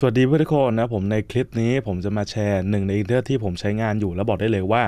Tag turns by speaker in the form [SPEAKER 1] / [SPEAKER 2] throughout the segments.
[SPEAKER 1] สวัสดีเพื่อนทุกคนนะผมในคลิปนี้ผมจะมาแชร์หนึ่งในอินดิเคเตอร์ที่ผมใช้งานอยู่แล้วบอกได้เลยว่า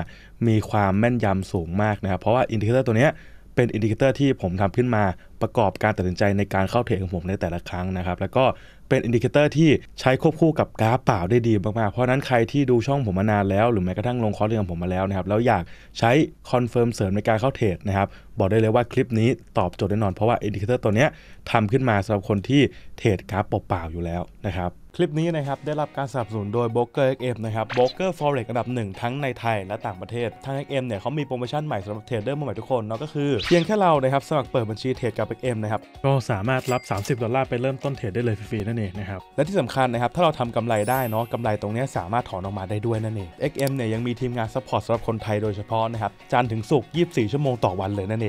[SPEAKER 1] มีความแม่นยำสูงมากนะครับ เพราะว่าอินดิเคเตอร์ตัวนี้เป็นอินดิเคเตอร์ที่ผมทำขึ้นมาประกอบการตัดสินใจในการเข้าเทรดของผมในแต่ละครั้งนะครับแล้วก็เป็นอินดิเคเตอร์ที่ใช้ควบคู่กับกราฟเปล่าได้ดีมากๆ เพราะนั้นใครที่ดูช่องผมมานานแล้วหรือแม้กระทั่งลงคอร์สเรียนผมมาแล้วนะครับแล้วอยากใช้คอนเฟิร์มเสริมในการเข้าเทรดนะครับบอกได้เลยว่าคลิปนี้ตอบโจทย์แน่นอน เพราะว่าอินดิเคเตอร์ตัวนี้ทำขึ้นมาสำหรับคนที่เทรดกราฟเปล่าๆอยู่แล้วนะครับ คลิปนี้นะครับ ได้รับการสนับสนุนโดย b r o k e r XM นะครับ b r o k e r Forex อันดับหนึ่งทั้งในไทยและต่างประเทศทาง XM เนี่ยเขามีโปรโมชั่นใหม่สำหรับเทรดเดอร์ใหม่ทุกคนเนาะก็คือเพียงแค่เรานะครับสมัครเปิดบัญชีเทรดกับ XM นะครับก็สามารถรับ 30 ดอลลาร์ไปเริ่มต้นเทรดได้เลยฟรีๆนั่นเองนะครับและที่สำคัญนะครับถ้าเราทำกำไรได้เนาะกำไรตรงนี้สามารถถอนออกมาได้ด้วยนั่นเอง XM เนี่ยยังมีทีมงานซัพพอร์ตสำหรับคนไทยโดยเฉพาะนะครับจันถึงศุกร์24 ชั่วโมงต่อวันเลยนั่นเ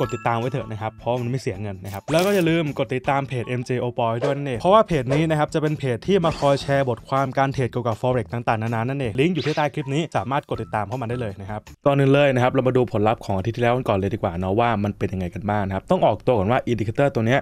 [SPEAKER 1] กดติดตามไว้เถอะนะครับ เพราะมันไม่เสียเงินนะครับ แล้วก็อย่าลืมกดติดตามเพจ MJ o p o i ด้วยนั่นเองเพราะว่าเพจนี้นะครับจะเป็นเพจ ที่มาคอยแชร์บทความการเทรดเกี่ยวกับ forex ต่าง ๆ นานา นั่นเอง ลิงก์อยู่ที่ใต้คลิปนี้ สามารถกดติดตามเข้ามาได้เลยนะครับก่อนนึ่เลยนะครับ เรามาดูผลลัพธ์ของอาทิตย์ที่แล้วกันก่อนเลยดีกว่าเนาะว่ามันเป็นยังไงกันบ้างนะครับ ต้องออกตัวก่อนว่าอินดิเคเตอร์ตัวเนี้ย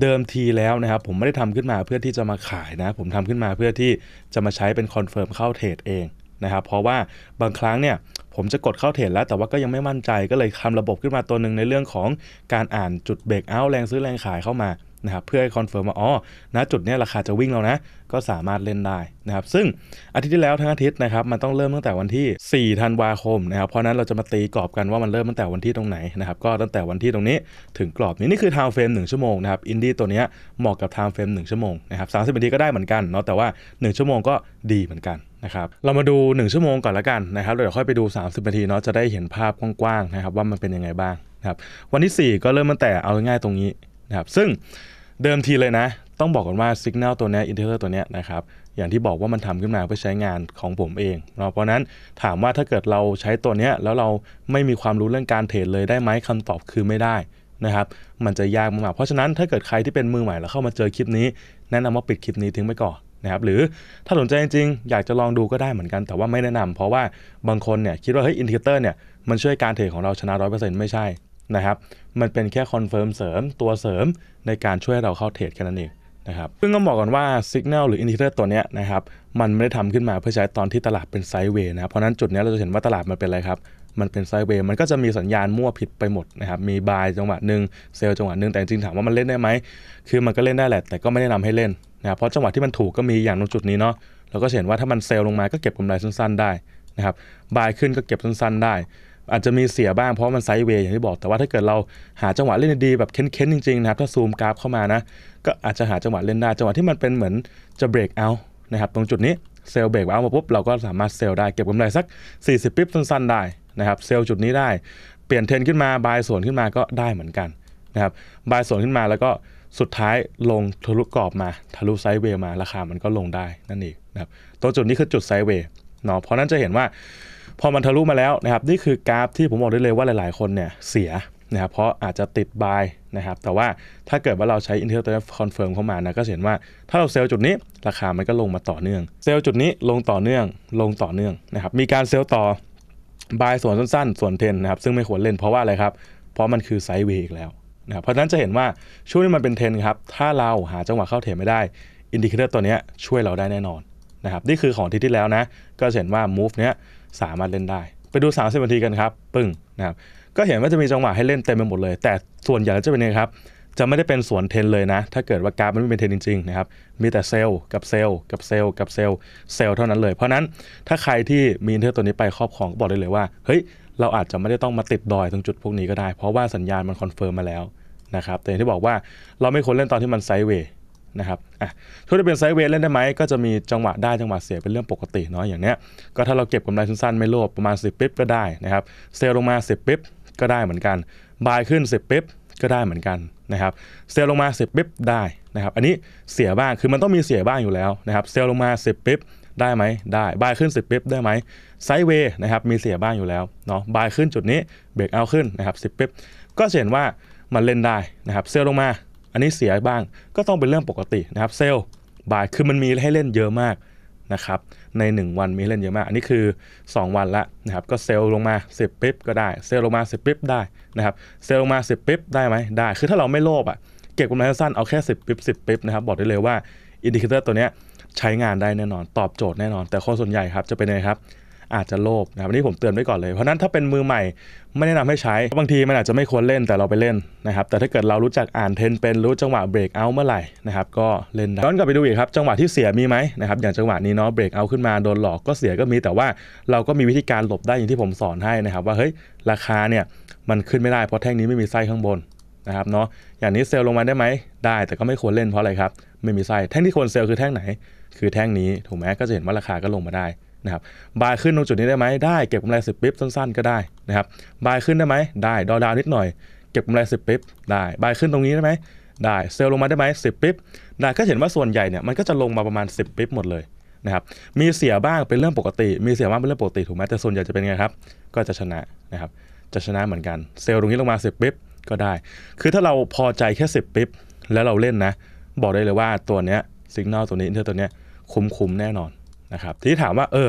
[SPEAKER 1] เดิมทีแล้วนะครับผมไม่ได้ทำขึ้นมาเพื่อที่จะมาขายนะ ผมทำขึ้นมาเพื่อที่จะมาใช้เป็นคอนเฟิร์มเข้าเทรดเองนะครับ เพราะว่าบางครั้งเนี่ยผมจะกดเข้าเทรดแล้วแต่ว่าก็ยังไม่มั่นใจก็เลยทำระบบขึ้นมาตัวหนึ่งในเรื่องของการอ่านจุดเบรกเอาแรงซื้อแรงขายเข้ามานะครับเพื่อให้คอนเฟิร์มว่าอ๋อณจุดนี้ราคาจะวิ่งแล้วนะ ก็สามารถเล่นได้นะครับซึ่งอาทิตย์ที่แล้วทั้งอาทิตย์นะครับมันต้องเริ่มตั้งแต่วันที่4ธันวาคมนะครับเพราะนั้นเราจะมาตีกรอบกันว่ามันเริ่มตั้งแต่วันที่ตรงไหนนะครับก็ตั้งแต่วันที่ตรงนี้ถึงกรอบนี้นี่คือไทม์เฟรม1ชั่วโมงนะครับอินดี้ตัวนี้เหมาะกับไทม์เฟรม1ชั่วโมงนะครับ30นาทีก็ได้เหมือนกันเนาะแต่ว่า 1 ชั่วโมงก็ดีเหมือนกันะครับเรามาดู 1 ชั่วโมงก่อนละกันนะครับเดี๋ยวค่อยไปดู 30 นาทีเนาะจะได้เห็นภาพกว้างๆนะครับว่ามันเป็นยังไงบ้างนะครับวันที่ 4 ก็เริ่มตั้งแต่เอาง่ายๆตรงนี้นะครับซึ่งเดิมทีเลยนะ ต้องบอกก่อนว่าสัญญาณตัวนี้อินเทอร์ตัวนี้นะครับอย่างที่บอกว่ามันทำขึ้นมาเพื่อใช้งานของผมเองเนาะเพราะนั้นถามว่าถ้าเกิดเราใช้ตัวนี้แล้วเราไม่มีความรู้เรื่องการเทรดเลยได้ไหมคำตอบคือไม่ได้นะครับมันจะยากมากเพราะฉะนั้นถ้าเกิดใครที่เป็นมือใหม่แล้วเข้ามาเจอคลิปนี้ แนะนำว่าปิดคลิปนี้ทิ้งไปก่อนะครับหรือถ้าสนใจจริงๆ อยากจะลองดูก็ได้เหมือนกัน แต่ว่าไม่แนะนำ เพราะว่าบางคนเนี่ยคิดว่า เฮ้ย อินดิเคเตอร์เนี่ยมันช่วยการเทรดของเราชนะนต์ไม่ใช่นะครับ มันเป็นแค่คอนเฟิร์มเสริมตัวเสริมในการช่วยเราเข้าเทรดแค่นั้นเองนะครับ ซึ่งก็บอกก่อนว่าสัญญาณหรืออินดิเคเตอร์ตัวเนี้ยนะครับมันไม่ได้ทำขึ้นมาเพื่อใช้ตอนที่ตลาดเป็นไซด์เวย์นะ เพราะนั้นจุดนี้เราจะเห็นว่าตลาดมันเป็นอะไรครับมันเป็นไซเวย์มันก็จะมีสัญญาณมั่วผิดไปหมดนะครับ มีบายจังหวะหนึ่งเซลจังหวะหนึ่ง แต่จริงถามว่ามันเล่นได้ไหม คือมันก็เล่นได้แหละ แต่ก็ไม่แนะนำให้เล่นนะครับ เพราะจังหวะที่มันถูกก็มีอย่างตรงจุดนี้เนาะเราก็เห็นว่าถ้ามันเซลลงมา ก็เก็บกำไรสั้นๆได้นะครับบายขึ้นก็เก็บสั้นๆได้ อาจจะมีเสียบ้างเพราะมันไซเวย์อย่างที่บอก แต่ว่าถ้าเกิดเราหาจังหวะเล่นดีแบบเค้นๆจริงๆนะครับ ถ้าซูมกราฟเข้ามานะ ก็อาจจะหาจังหวะเล่นได้จังหวะที่มันเป็นเหมือนจะเบรกเอานะครับตรงจุดนี้เซลเบรกเอามาปุ๊บเราก็สามารถเซลได้เก็บกำไรสัก 40ปิ๊บสั้นๆได้นะครับเซลล์จุดนี้ได้เปลี่ยนเทนขึ้นมาบายส่วนขึ้นมาก็ได้เหมือนกันนะครับบายส่วนขึ้นมาแล้วก็สุดท้ายลงทะลุกรอบมาทะลุไซด์เวย์มาราคามันก็ลงได้ นั่นเองนะครับตัวจุดนี้คือจุดไซด์เวย์เนาะเพราะนั้นจะเห็นว่า พอมันทะลุมาแล้วนะครับนี่คือกราฟที่ผมบอกได้เลยว่าหลายๆคนเนี่ยเสียนะครับเพราะอาจจะติดบายนะครับแต่ว่าถ้าเกิดว่าเราใช้อินน็ตคอนเฟิร์มเข้ามานะก็เห็นว่าถ้าเราเซลล์จุดนี้ราคามันก็ลงมาต่อเนื่องเซลล์จุดนี้ลงต่อเนื่อง ลงต่อเนื่องนะครับมีการเซลล์ต่อบายส่วนสั้นๆ ส่วนเทนนะครับ ซึ่งไม่ควรเล่นเพราะว่าอะไรครับ เพราะมันคือไซด์เวกแล้วนะครับเพราะนั้นจะเห็นว่าช่วงที่มันเป็นเทนครับ ถ้าเราหาจังหวะเข้าเทนไม่ได้อินดิเคเตอร์ตัวนี้ช่วยเราได้แน่นอนนะครับนี่คือของที่ที่แล้วนะ ก็เห็นว่ามูฟเนี้ยสามารถเล่นได้ ไปดู30นาทีกันครับ ปึ้งนะครับก็เห็นว่าจะมีจังหวะให้เล่นเต็มไปหมดเลย แต่ส่วนใหญ่จะเป็นยังไงครับจะไม่ได้เป็นสวนเทนเลยนะ ถ้าเกิดว่ากราฟมันไม่เป็นเทนจริงๆนะครับ มีแต่เซลล์กับเซลล์กับเซลล์กับเซลล์เซลล์เท่านั้นเลย เพราะนั้นถ้าใครที่มีอินเทอร์ตัวนี้ไปครอบครองก็บอกได้เลยว่า เฮ้ย เราอาจจะไม่ได้ต้องมาติดดอยตรงจุดพวกนี้ก็ได้ เพราะว่าสัญญาณมันคอนเฟิร์มมาแล้ว นะครับ แต่ที่บอกว่าเราไม่ควรเล่นตอนที่มันไซด์เวย์นะครับอ่ะถ้าจะเป็นไซด์เวย์เล่นได้ไหม ก็จะมีจังหวะได้จังหวะเสียเป็นเรื่องปกติเนาะ อย่างเนี้ย ก็ถ้าเราเก็บกำไรสั้น ๆ ไม่โลภประมาณ10ปิ๊บก็ได้นะครับ เซลลงมา10ปิ๊บก็ได้เหมือนกัน บายขึ้น10ปิ๊บก็ได้เหมือนกันนะครับเซลลงมาเสร็จปิ๊บได้นะครับอันนี้เสียบ้าง คือมันต้องมีเสียบ้างอยู่แล้วนะครับเซลลงมาเสร็จปิ๊บได้ไหมได้บายขึ้นส็จปิ๊บได้ไหมไซด์เวย์นะครับมีเสียบ้างอยู่แล้วเนาะบายขึ้นจุดนี้เบรกเอา ขึ้นนะครับส็จปิ๊บก็เห็นว่ามันเล่นได้นะครับเซลลงมาอันนี้เสียบ้างก็ต้องเป็นเรื่องปกตินะครับ เซลบายคือมันมีให้เล่นเยอะมากนะครับ ใน 1 วันมีเล่นเยอะมาก อันนี้คือ 2 วันละนะครับ ก็เซลลงมา 10 ปิ๊บก็ได้ เซลลงมา10ปิ๊บได้นะครับ เซลลลงมา 10 ปิ๊บได้ไหม ได้ คือถ้าเราไม่โลภอ่ะ เก็บกำไรสั้นเอาแค่ 10ปิ๊บ10ปิ๊บนะครับ บอกได้เลยว่าอินดิเคเตอร์ตัวเนี้ยใช้งานได้แน่นอน ตอบโจทย์แน่นอน แต่คนส่วนใหญ่ครับจะเป็นไงครับอาจจะโลภนะครับนี้ผมเตือนไว้ก่อนเลย เพราะนั้นถ้าเป็นมือใหม่ ไม่แนะนำให้ใช้ บางทีมันอาจจะไม่ควรเล่นแต่เราไปเล่นนะครับแต่ถ้าเกิดเรารู้จักอ่านเทนเป็นรู้จังหวะเบรกเอาเมื่อไหร่นะครับก็เล่นได้ย้อนกลับไปดูอีกครับ จังหวะที่เสียมีไหมนะครับอย่างจังหวะนี้เนาะเบรกเอาขึ้นมา โดนหลอกก็เสียก็มีแต่ว่าเราก็มีวิธีการหลบได้อย่างที่ผมสอนให้นะครับว่าเฮ้ยราคาเนี่ยมันขึ้นไม่ได้เพราะแท่งนี้ไม่มีไส้ข้างบนนะครับเนาะอย่างนี้เซลลงมาได้ไหมได้ แต่ก็ไม่ควรเล่นเพราะอะไรครับไม่มีไส้แท่งที่ควรเซลคือแท่งไหน คือแท่งนี้ ถูกไหมก็จะเห็นว่าราคาก็ลงมาได้นะครับบายขึ้นตรงจุดนี้ได้ไหม ได้ เก็บกำไรสิบปิ๊บสั้นๆ ก็ได้นะครับบายขึ้นได้ไหมได้ ดอดาวนิดหน่อย เก็บกำไรสิบปิ๊บได้บายขึ้นตรงนี้ได้ไหม ได้ เซลล์ลงมาได้ไหมสิบปิ๊บได้ ก็เห็นว่าส่วนใหญ่เนี่ยมันก็จะลงมาประมาณ 10ปิ๊บหมดเลยนะครับ มีเสียบ้างเป็นเรื่องปกติ มีเสียบ้างเป็นเรื่องปกติถูกไหมแต่ส่วนใหญ่จะเป็นไงครับ ก็จะชนะนะครับ จะชนะเหมือนกัน เซลล์ตรงนี้ลงมา10ปิ๊บก็ได้ คือถ้าเราพอใจแค่10ปิ๊บแล้วเราเล่นนะ บอกได้เลยว่าตัวเนี้ยสัญญาณตัวนี้เทอร์ตัวเนี้ยคุ้มคุ้มแน่นอนนะครับที่ถามว่าเออ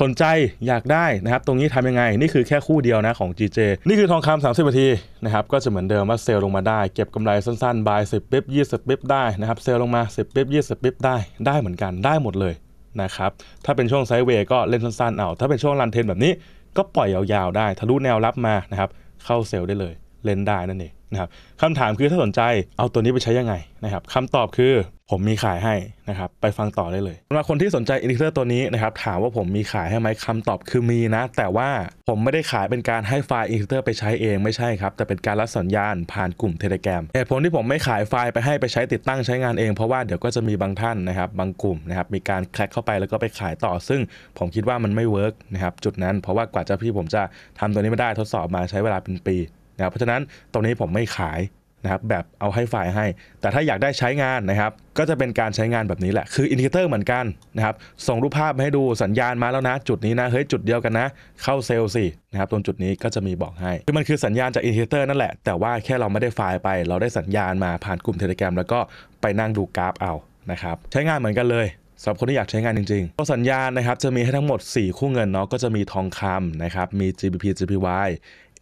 [SPEAKER 1] สนใจอยากได้นะครับตรงนี้ทำยังไงนี่คือแค่คู่เดียวนะของ GJ นี่คือทองคำสามสิบนาทีนะครับก็จะเหมือนเดิมว่าเซลลงมาได้เก็บกำไรสั้นๆ บายสิบเป๊บยี่สิบเป๊บได้นะครับเซลลงมาสิบเป๊บยี่สิบเป๊บได้ ได้เหมือนกันได้หมดเลยนะครับถ้าเป็นช่วงไซด์เวย์ก็เล่นสั้น ๆ เอา ถ้าเป็นช่วงรันเทนแบบนี้ก็ปล่อยยาว ๆ ได้ทะลุแนวรับมานะครับเข้าเซลได้เลยเล่นได้นั่นเองนะครับคำถามคือถ้าสนใจเอาตัวนี้ไปใช้ยังไงนะครับคำตอบคือผมมีขายให้นะครับไปฟังต่อได้เลยสำหรับคนที่สนใจอินดิเคเตอร์ตัวนี้นะครับถามว่าผมมีขายให้ไหมคำตอบคือมีนะ แต่ว่าผมไม่ได้ขายเป็นการให้ไฟล์อินดิเคเตอร์ไปใช้เองไม่ใช่ครับแต่เป็นการรับสัญญาณผ่านกลุ่มเทเลแกรมเหตุผลที่ผมไม่ขายไฟล์ไปให้ไปใช้ติดตั้งใช้งานเองเพราะว่าเดี๋ยวก็จะมีบางท่านนะครับบางกลุ่มนะครับมีการแคลกเข้าไปแล้วก็ไปขายต่อ ซึ่งผมคิดว่ามันไม่เวิร์กนะครับจุดนั้นเพราะว่ากว่าจะพี่ผมจะทำตัวนี้ไม่ได้ทดสอบมาใช้เวลาเป็นปีนะเพราะฉะนั้นตรงนี้ผมไม่ขายนะครับแบบเอาให้ฝ่ายให้ แต่ถ้าอยากได้ใช้งานนะครับ ก็จะเป็นการใช้งานแบบนี้แหละคืออินดิเคเตอร์เหมือนกันนะครับส่งรูปภาพมาให้ดูสัญญาณมาแล้วนะ จุดนี้นะเฮ้ยจุดเดียวกันนะ เข้าเซลล์สินะครับตรงจุดนี้ก็จะมีบอกให้คือมันคือสัญญาณจากอินดิเคเตอร์นั่นแหละ แต่ว่าแค่เราไม่ได้ไฟล์ไป เราได้สัญญาณมาผ่านกลุ่มเทเลกรมแล้วก็ไปนั่งดูกราฟเอานะครับใช้งานเหมือนกันเลยสำหรับคนที่อยากใช้งานจริงๆตัวสัญญาณนะครับจะมีให้ทั้งหมด 4 คู่เงินเนาะก็จะมีทองคำนะครับมี GBP GPY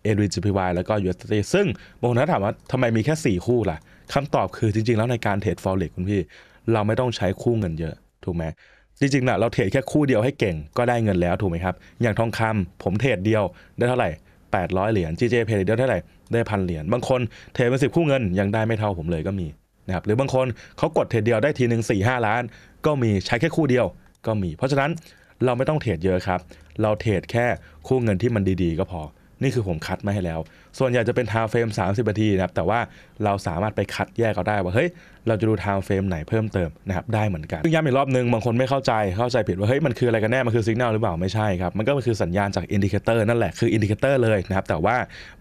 [SPEAKER 1] เอิจพีวายแล้วก็ยอส d ีซึ่งบางคนถามว่าทำไมมีแค่ 4 คู่ล่ะคำตอบคือจริง ๆ แล้วในการเทรดฟร็ก e ์คุณพี่ เราไม่ต้องใช้คู่เงินเยอะถูกไหมจริงๆนะเราเทรดแค่คู่เดียวให้เก่งก็ได้เงินแล้วถูกไหมครับ อย่างทองคำผมเทรดเดียวได้เท่าไหร่ 800 เหรียญ GJ เพย์เดียวเท่าไหร่ ได้พันเหรียญบางคนเทรดเป็นสิบคู่เงินยังได้ไม่เท่าผมเลยก็มีนะครับหรือบางคนเขากดเทรดเดียวได้ทีหนึ่ง4าล้าน ก็มีใช้แค่คู่เดียวก็มีเพราะฉะนั้นเราไม่ต้องเทรดเยอะครับ เราเทรดแค่คู่เงินที่มันดีๆก็พอนี่คือผมคัดมาให้แล้ว ส่วนใหญ่จะเป็นไทม์เฟรม30นาทีนะครับ แต่ว่าเราสามารถไปคัดแยกเอาได้ว่า เฮ้ย เราจะดูไทม์เฟรมไหนเพิ่มเติมนะครับ ได้เหมือนกันซึ่งย้ำอีกรอบนึงบางคนไม่เข้าใจ เข้าใจผิดว่า เฮ้ย มันคืออะไรกันแน่ มันคือสัญญาณหรือเปล่า ไม่ใช่ครับ มันก็คือสัญญาณจากอินดิเคเตอร์นั่นแหละ คืออินดิเคเตอร์เลยนะครับแต่ว่า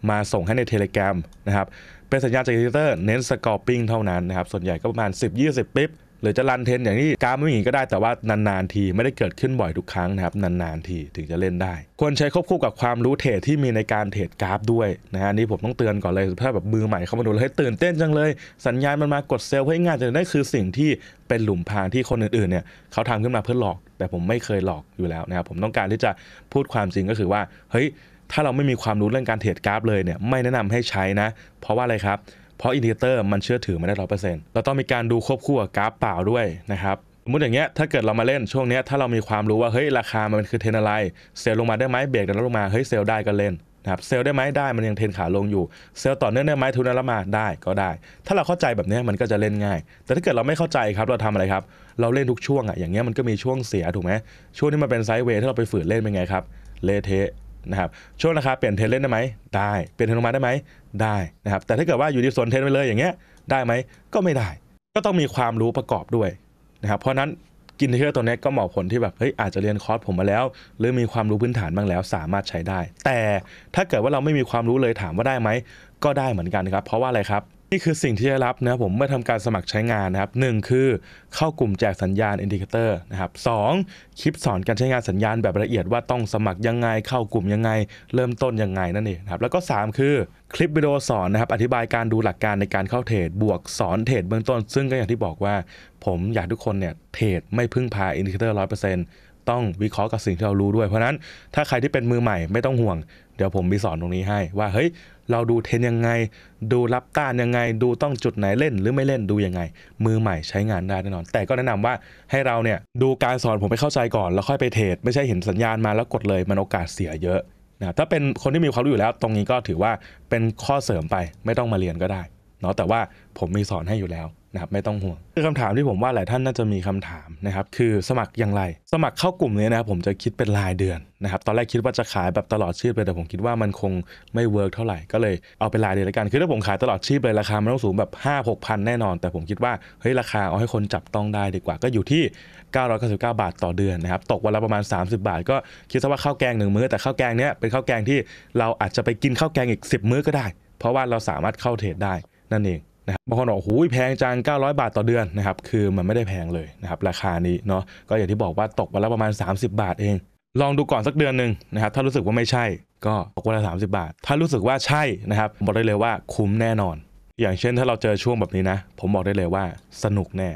[SPEAKER 1] มาส่งให้ในเทเลกราฟนะครับเป็นสัญญาณจากอินดิเคเตอร์เน้นสกอร์ปิ้งเท่านั้นนะครับ ส่วนใหญ่ก็ประมาณ 10-20ปิ๊บหรือจะรันเทนอย่างนี้กราฟไม่มีก็ได้แต่ว่านานๆทีไม่ได้เกิดขึ้นบ่อยทุกครั้งนะครับนานๆทีถึงจะเล่นได้ ควรใช้ควบคู่กับความรู้เทรดที่มีในการเทรดกราฟด้วยนะฮะนี่ผมต้องเตือนก่อนเลยถ้าแบบมือใหม่เข้ามาดูแล้วให้ตื่นเต้นจังเลย สัญญาณมันมากดเซลล์ให้ง่ายแต่นั่นคือสิ่งที่เป็นหลุมพรางที่คนอื่นๆเนี่ยเขาทำขึ้นมาเพื่อหลอก แต่ผมไม่เคยหลอกอยู่แล้วนะครับผมต้องการที่จะพูดความจริงก็คือว่าเฮ้ยถ้าเราไม่มีความรู้เรื่องการเทรดกราฟ เลยเนี่ยไม่แนะนำให้ใช้นะ เพราะว่าอะไรครับเพราะอินดิเคเตอร์มันเชื่อถือไม่ได้ร้อเปอร์เซ็นต์เราต้องมีการดูควบคู่กับกราฟเปล่าด้วยนะครับ สมมติอย่างเงี้ยถ้าเกิดเรามาเล่นช่วงเนี้ยถ้าเรามีความรู้ว่าเฮ้ยราคา มันคือเทนอะไรเซลลงมาได้ไหมเบรกแล้วลงมาเฮ้ยเซลได้ก็เล่นนะครับเซลได้ไหมได้มันยังเทนขาลงอยู่เซลต่อเนื่องได้ไหมทุนลวมาได้ก็ได้ ถ้าเราเข้าใจแบบเนี้ยมันก็จะเล่นง่าย แต่ถ้าเกิดเราไม่เข้าใจครับเราทำอะไรครับเราเล่นทุกช่วงอะ่ะอย่างเงี้ยมันก็มีช่วงเสียถูกไหมช่วงที่มันเป็นไซด์เวย์ถ้าเราไปฝืนเล่นเป็นไงครับเลเทะนะครับช่วงราคาเปลี่ยนเทรนเลนได้ไหม ได้ เปลี่ยนเทรนลงมาได้ไหมได้นะครับ แต่ถ้าเกิดว่าอยู่ดีสนเทรนไปเลยอย่างเงี้ย ได้ไหม ก็ไม่ได้ ก็ต้องมีความรู้ประกอบด้วยนะครับ เพราะนั้นกินเทอร์ตัวนี้ก็เหมาะคนที่แบบ เฮ้ยอาจจะเรียนคอร์สผมมาแล้ว หรือมีความรู้พื้นฐานบ้างแล้ว สามารถใช้ได้ แต่ถ้าเกิดว่าเราไม่มีความรู้เลยถามว่าได้ไหม ก็ได้เหมือนกันครับ เพราะว่าอะไรครับนี่คือสิ่งที่จะรับนะผมเมื่อทำการสมัครใช้งานนะครับ1คือเข้ากลุ่มแจกสัญญาณอินดิเคเตอร์นะครับสคลิปสอนการใช้งานสัญญาณแบบละเอียดว่าต้องสมัครยังไงเข้ากลุ่มยังไง เริ่มต้นยังไงนั่นเองครับแล้วก็ 3 คือคลิปวิดีโอสอนนะครับอธิบายการดูหลักการในการเข้าเทรดบวกสอนเทรดเบื้องต้น ซึ่งก็อย่างที่บอกว่าผมอยากทุกคนเนี่ยเทรดไม่พึ่งพาอินดิเคเตอร์ร้อยเปอร์เซ็นต์ต้องวิเคราะห์กับสิ่งที่เรารู้ด้วยเพราะนั้นถ้าใครที่เป็นมือใหม่ไม่ต้องห่วงเดี๋ยวผมมีสอนตรงนี้ให้ ว่าเฮ้ย เราดูเทนยังไง ดูรับต้านยังไง ดูต้องจุดไหนเล่น หรือไม่เล่นดูยังไง มือใหม่ใช้งานได้แน่นอน แต่ก็แนะนำว่าให้เราเนี่ยดูการสอนผมไปเข้าใจก่อน แล้วค่อยไปเทรดไม่ใช่เห็นสัญญาณมาแล้วกดเลยมันโอกาสเสียเยอะนะถ้าเป็นคนที่มีความรู้อยู่แล้ว ตรงนี้ก็ถือว่าเป็นข้อเสริมไปไม่ต้องมาเรียนก็ได้เนาะแต่ว่าผมมีสอนให้อยู่แล้วนะครับไม่ต้องห่วงคือคำถามที่ผมว่าหลายท่านน่าจะมีคำถามนะครับคือสมัครอย่างไรสมัครเข้ากลุ่มนี้นะครับผมจะคิดเป็นรายเดือนนะครับตอนแรกคิดว่าจะขายแบบตลอดชีพเลยแต่ผมคิดว่ามันคงไม่เวิร์กเท่าไหร่ก็เลยเอาเป็นรายเดือนละกัน คือถ้าผมขายตลอดชีพเลยราคามันต้องสูงแบบ5 6พันแน่นอน แต่ผมคิดว่าเฮ้ยราคาเอาให้คนจับต้องได้ดีกว่า ก็อยู่ที่999บาทต่อเดือนนะครับตกวันละประมาณ 30 บาทก็คิดซะว่าข้าวแกงหนึ่งมื้อแต่ข้าวแกงเนี้ยเป็นข้าวแกงที่ เราอาจจะไปกินข้าวแกงอีก 10 มื้อก็ได้ เพราะว่าเราสามารถเข้าเทรดได้นั่นเองนะครับบางคนบอกโอ้ยแพงจัง 900 บาทต่อเดือนนะครับ คือมันไม่ได้แพงเลยนะครับราคานี้เนาะ ก็อย่างที่บอกว่าตกวันละประมาณ 30 บาทเอง ลองดูก่อนสักเดือนหนึ่งนะครับ ถ้ารู้สึกว่าไม่ใช่ ก็ตกวันละ30 บาท ถ้ารู้สึกว่าใช่นะครับบอกได้เลยว่าคุ้มแน่นอน อย่างเช่นถ้าเราเจอช่วงแบบนี้นะ ผมบอกได้เลยว่าสนุกแน่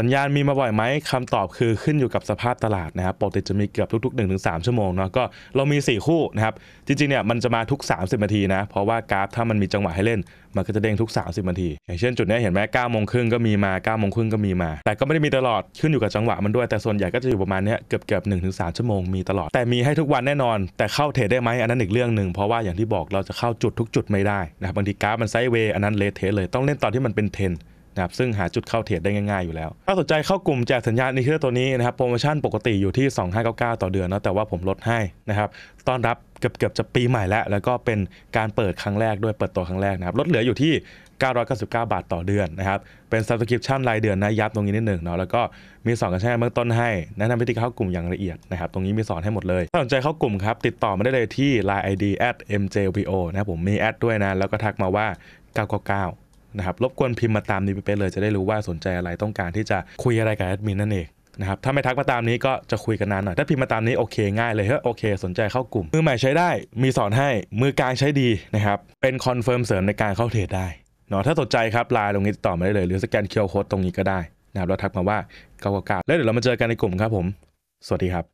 [SPEAKER 1] สัญญาณมีมาบ่อยไหมคำตอบคือขึ้นอยู่กับสภาพตลาดนะครับปกติจะมีเกือบทุก ๆ1นถึงสชั่วโมงเนาะก็เรามี 4 คู่นะครับ จริงๆเนี่ยมันจะมาทุก 30นาทีนะ เพราะว่ากราฟถ้ามันมีจังหวะให้เล่นมันก็จะเด้งทุก 30นาที อย่างเช่นจุดนี้เห็นไหม9ก้าโมงครึ่งก็มีมา9ก้าโมงครึ่งก็มีมา แต่ก็ไม่ได้มีตลอดขึ้นอยู่กับจังหวะมันด้วย แต่ส่วนใหญ่ก็จะอยู่ประมาณนี้เกือบเกือบหนึ่งถึงสชั่วโมงมีตลอดแต่มีให้ทุกวันแน่นอนแต่เข้าเทรดได้ไหมอันนั้นอีกเรื่องหนึ่งเพราะว่าอย่างที่บอกเราจะเข้าจุดทุกจุดไม่ได้นะครับบางทีกราฟมันไซด์เวย์อันนั้นเลทเทเลยต้องเล่นตอนที่มันเป็น10นะครับซึ่งหาจุดเข้าเทรดได้ง่าย ๆอยู่แล้ว ถ้าสนใจเข้ากลุ่มแจกสัญญาณนิเคเตอร์ตัวนี้นะครับโปรโมชั่นปกติอยู่ที่ 2599 ต่อเดือนนะแต่ว่าผมลดให้นะครับต้อนรับเกือบๆจะปีใหม่แล้ว แล้วก็เป็นการเปิดครั้งแรกด้วยเปิดตัวครั้งแรกนะครับ ลดเหลืออยู่ที่ 999 บาทต่อเดือนนะครับ เป็น subscription รายเดือนนะยับตรงนี้นิดหนึ่งเนาะแล้วก็มีสอนกันใช้เบื้องต้นให้แนะนำวิธีเข้ากลุ่มอย่างละเอียดนะครับตรงนี้มีสอนให้หมดเลยถ้าสนใจเข้ากลุ่มครับติดต่อมาได้เลยที่ line id mjpo นะผมมีแอดด้วยนะแล้วก็ทักมาว่า 999นะครับรบกวนพิมพ์มาตามนี้ไปเลยจะได้รู้ว่าสนใจอะไรต้องการที่จะคุยอะไรกับแอดมินนั่นเองนะครับถ้าไม่ทักมาตามนี้ก็จะคุยกันนานหน่อยถ้าพิมพ์มาตามนี้โอเค ง่ายเลยเฮ้ยโอเค สนใจเข้ากลุ่มมือใหม่ใช้ได้ มีสอนให้มือกลางใช้ดีนะครับเป็นคอนเฟิร์มเสริมในการเข้าเทรดได้เนาะถ้าสนใจครับไลน์ตรงนี้ติดต่อมาได้เลย หรือสแกนเคอร์โค้ดตรงนี้ก็ได้นะครับแล้วทักมาว่าเก้าเก้าแล้วเดี๋ยวเรามาเจอกันในกลุ่มครับผม สวัสดีครับ